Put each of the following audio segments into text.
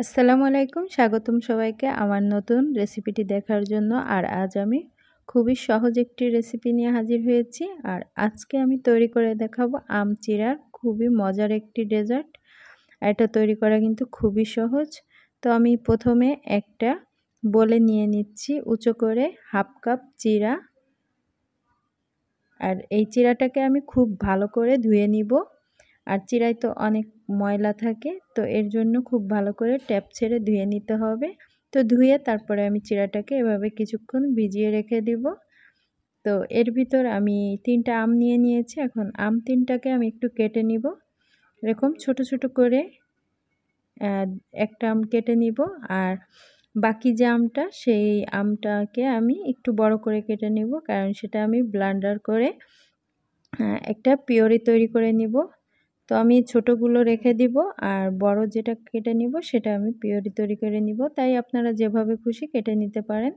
আসসালামু আলাইকুম স্বাগতম সবাইকে আমার নতুন রেসিপিটি দেখার জন্য আর আজ আমি খুবই সহজ একটি রেসিপি নিয়ে হাজির হয়েছি আর আজকে আমি তৈরি করে দেখাবো আম চিরার খুবই মজার একটি ডেজার্ট এটা তৈরি করা কিন্তু খুবই সহজ তো আমি প্রথমে একটা বলে নিয়ে নিচ্ছি উঁচু করে হাফ কাপ চিরা আর এই চিরাটাকে আমি খুব ভালো করে ধুয়ে নিব আর চিরায় তো অনেক ময়লা থাকে তো এর জন্য খুব ভালো করে ট্যাপ ছেড়ে ধুয়ে নিতে হবে তো ধুয়ে তারপরে আমি চিরাটাকে এভাবে কিছুক্ষণ ভিজিয়ে রেখে দিব তো এর ভিতর আমি তিনটা আম নিয়ে নিয়েছি এখন আম তিনটাকে আমি একটু কেটে নিব এরকম ছোট ছোট করে একটা আম কেটে নিব আর বাকি যে আমটা সেই আমটাকে আমি একটু বড় করে কেটে নিব কারণ সেটা আমি ব্লান্ডার করে একটা পিওরি তৈরি করে নিব তো আমি ছোটোগুলো রেখে দিব আর বড় যেটা কেটে নিব সেটা আমি পিওরি তৈরি করে নিব তাই আপনারা যেভাবে খুশি কেটে নিতে পারেন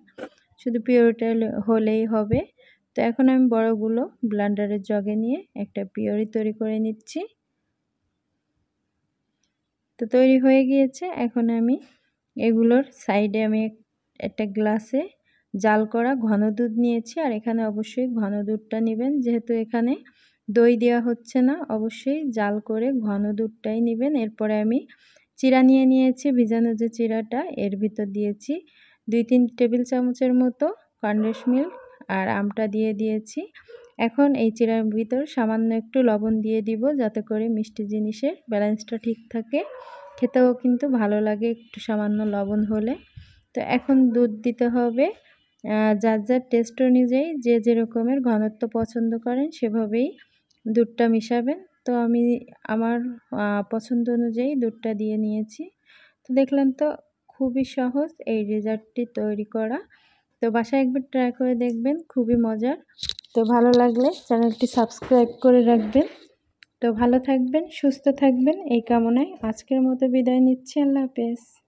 শুধু পিওরিটা হলেই হবে তো এখন আমি বড়গুলো ব্লান্ডারের জগে নিয়ে একটা পিওরি তৈরি করে নিচ্ছি তো তৈরি হয়ে গিয়েছে এখন আমি এগুলোর সাইডে আমি একটা গ্লাসে জাল করা ঘন দুধ নিয়েছি আর এখানে অবশ্যই ঘন দুধটা নেবেন যেহেতু এখানে দই দেওয়া হচ্ছে না অবশ্যই জাল করে ঘন দুধটাই নেবেন এরপরে আমি চিরা নিয়ে নিয়েছি ভিজানো যে চিরাটা এর ভিতর দিয়েছি দুই তিন টেবিল চামচের মতো কন্ডেন্স মিল্ক আর আমটা দিয়ে দিয়েছি এখন এই চিরার ভিতর সামান্য একটু লবণ দিয়ে দিব যাতে করে মিষ্টি জিনিসের ব্যালেন্সটা ঠিক থাকে খেতেও কিন্তু ভালো লাগে একটু সামান্য লবণ হলে তো এখন দুধ দিতে হবে যার যার টেস্ট অনুযায়ী যে যেরকমের ঘনত্ব পছন্দ করেন সেভাবেই দুধটা মিশাবেন তো আমি আমার পছন্দ অনুযায়ী দুধটা দিয়ে নিয়েছি তো দেখলেন তো খুবই সহজ এই ডেজার্টটি তৈরি করা তো বাসায় একবার ট্রাই করে দেখবেন খুবই মজার তো ভালো লাগলে চ্যানেলটি সাবস্ক্রাইব করে রাখবেন তো ভালো থাকবেন সুস্থ থাকবেন এই কামনায় আজকের মতো বিদায় নিচ্ছি আল্লাহ হাফেজ